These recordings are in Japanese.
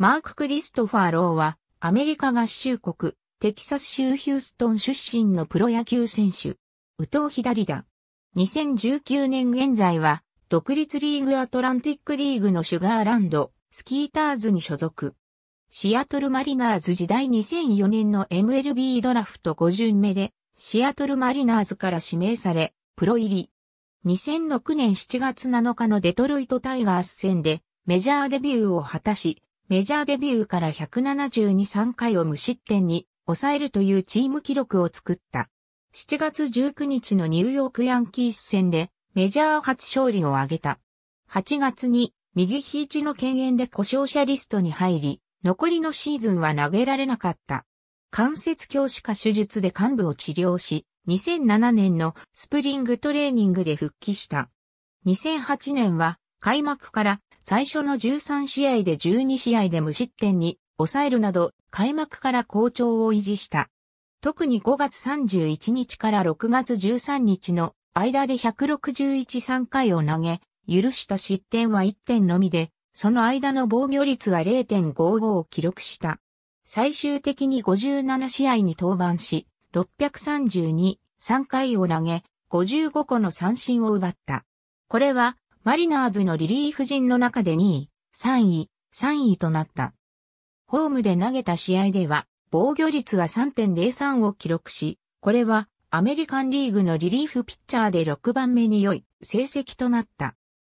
マーク・クリストファー・ローは、アメリカ合衆国、テキサス州ヒューストン出身のプロ野球選手。右投左打。2019年現在は、独立リーグアトランティックリーグのシュガーランド、スキーターズに所属。シアトルマリナーズ時代2004年の MLB ドラフト5巡目で、シアトルマリナーズから指名され、プロ入り。2006年7月7日のデトロイトタイガース戦で、メジャーデビューを果たし、メジャーデビューから172-3回を無失点に抑えるというチーム記録を作った。7月19日のニューヨークヤンキース戦でメジャー初勝利を挙げた。8月に右肘の権炎で故障者リストに入り、残りのシーズンは投げられなかった。関節強視科手術で患部を治療し、2007年のスプリングトレーニングで復帰した。2008年は開幕から最初の13試合で12試合で無失点に抑えるなど、開幕から好調を維持した。特に5月31日から6月13日の間で161-3回を投げ、許した失点は1点のみで、その間の防御率は0.55を記録した。最終的に57試合に登板し、632、3回を投げ、55個の三振を奪った。これはマリナーズのリリーフ陣の中で2位、3位、3位となった。ホームで投げた試合では、防御率は3.03を記録し、これはアメリカンリーグのリリーフピッチャーで6番目に良い成績となった。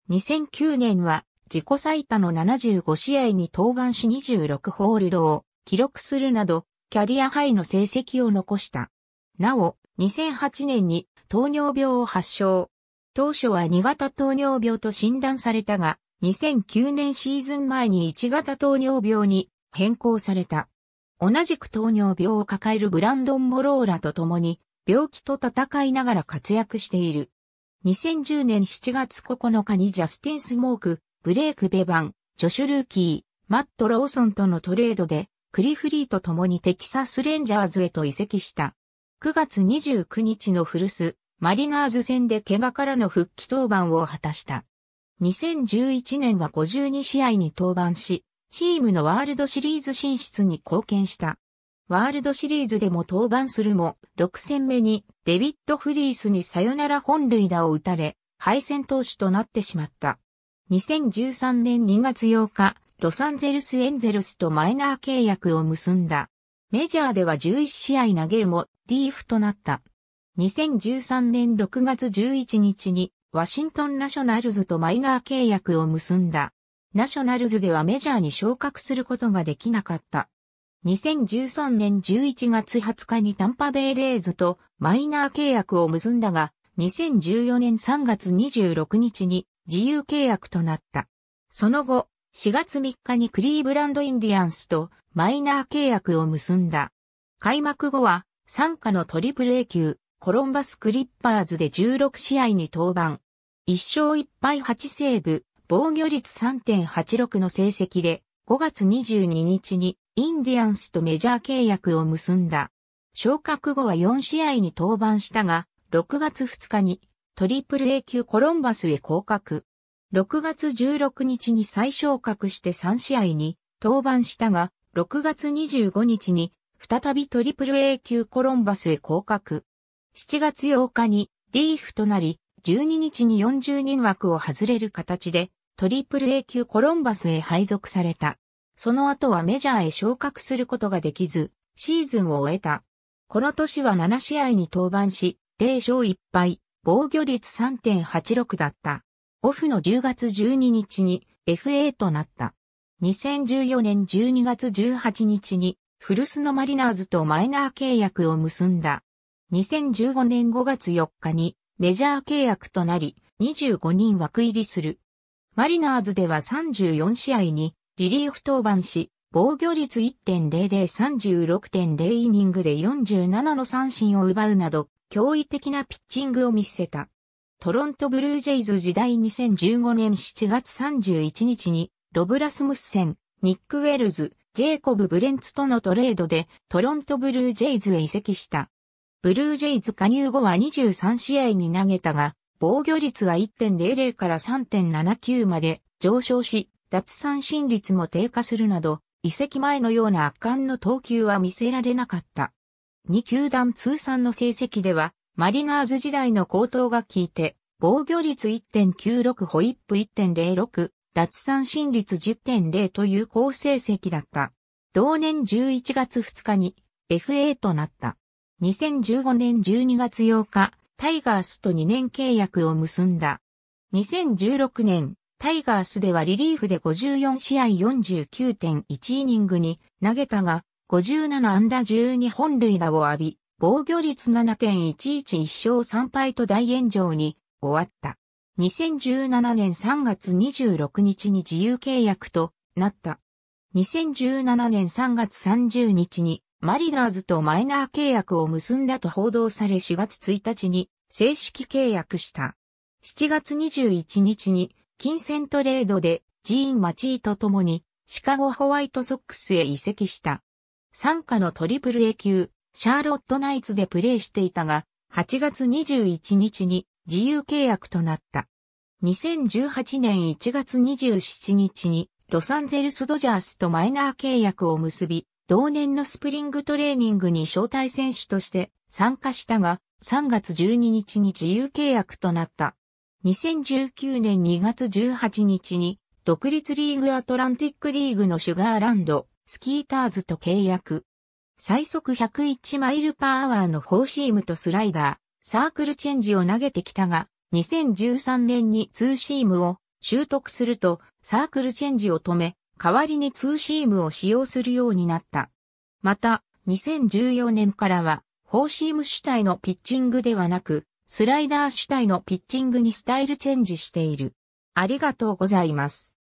2009年は自己最多の75試合に登板し26ホールドを記録するなど、キャリアハイの成績を残した。なお、2008年に糖尿病を発症、当初は2型糖尿病と診断されたが、2009年シーズン前に1型糖尿病に変更された。同じく糖尿病を抱えるブランドン・モローラと共に、病気と戦いながら活躍している。2010年7月9日にジャスティン・スモーク、ブレイク・ベバン、ジョシュ・ルーキー、マット・ローソンとのトレードで、クリフリーと共にテキサス・レンジャーズへと移籍した。9月29日のフルス、マリナーズ戦で怪我からの復帰登板を果たした。2011年は52試合に登板し、チームのワールドシリーズ進出に貢献した。ワールドシリーズでも登板するも、6戦目にデビッド・フリースにサヨナラ本塁打を打たれ、敗戦投手となってしまった。2013年2月8日、ロサンゼルス・エンゼルスとマイナー契約を結んだ。メジャーでは11試合投げるも、リーフとなった。2013年6月11日にワシントンナショナルズとマイナー契約を結んだ。ナショナルズではメジャーに昇格することができなかった。2013年11月20日にタンパベイレーズとマイナー契約を結んだが、2014年3月26日に自由契約となった。その後、4月3日にクリーブランドインディアンスとマイナー契約を結んだ。開幕後は、参加のトリプル A 級、コロンバスクリッパーズで16試合に登板。1勝1敗8セーブ、防御率3.86の成績で、5月22日にインディアンスとメジャー契約を結んだ。昇格後は4試合に登板したが、6月2日にトリプル A 級コロンバスへ降格。6月16日に再昇格して3試合に登板したが、6月25日に再びトリプル A 級コロンバスへ降格。7月8日に DF となり、12日に40人枠を外れる形で、トリプル A 級コロンバスへ配属された。その後はメジャーへ昇格することができず、シーズンを終えた。この年は7試合に登板し、0勝1敗、防御率3.86だった。オフの10月12日に FA となった。2014年12月18日に古巣のマリナーズとマイナー契約を結んだ。2015年5月4日にメジャー契約となり、25人枠入りする。マリナーズでは34試合にリリーフ登板し、防御率1.0036.0イニングで47の三振を奪うなど、驚異的なピッチングを見せた。トロントブルージェイズ時代2015年7月31日に、ロブラスムッセン、ニック・ウェルズ、ジェイコブ・ブレンツとのトレードでトロントブルージェイズへ移籍した。ブルージェイズ加入後は23試合に投げたが、防御率は1.00から3.79まで上昇し、脱三振率も低下するなど、移籍前のような圧巻の投球は見せられなかった。2球団通算の成績では、マリナーズ時代の高騰が効いて、防御率1.96ホイップ1.06、脱三振率10.0という好成績だった。同年11月2日に FA となった。2015年12月8日、タイガースと2年契約を結んだ。2016年、タイガースではリリーフで54試合49.1イニングに投げたが、57安打12本塁打を浴び、防御率7.111勝3敗と大炎上に終わった。2017年3月26日に自由契約となった。2017年3月30日にマリナーズとマイナー契約を結んだと報道され4月1日に正式契約した。7月21日に金銭トレードでジーン・マチーと共にシカゴホワイトソックスへ移籍した。参加のトリプル A 級、シャーロットナイツでプレーしていたが、8月21日に自由契約となった。2018年1月27日にロサンゼルスドジャースとマイナー契約を結び、同年のスプリングトレーニングに招待選手として参加したが、3月12日に自由契約となった。2019年2月18日に、独立リーグアトランティックリーグのシュガーランド、スキーターズと契約。最速101マイルパーアワーのフォーシームとスライダー、サークルチェンジを投げてきたが、2013年にツーシームを習得すると、サークルチェンジを止め、代わりにツーシームを使用するようになった。また、2014年からは、フォーシーム主体のピッチングではなく、スライダー主体のピッチングにスタイルチェンジしている。ありがとうございます。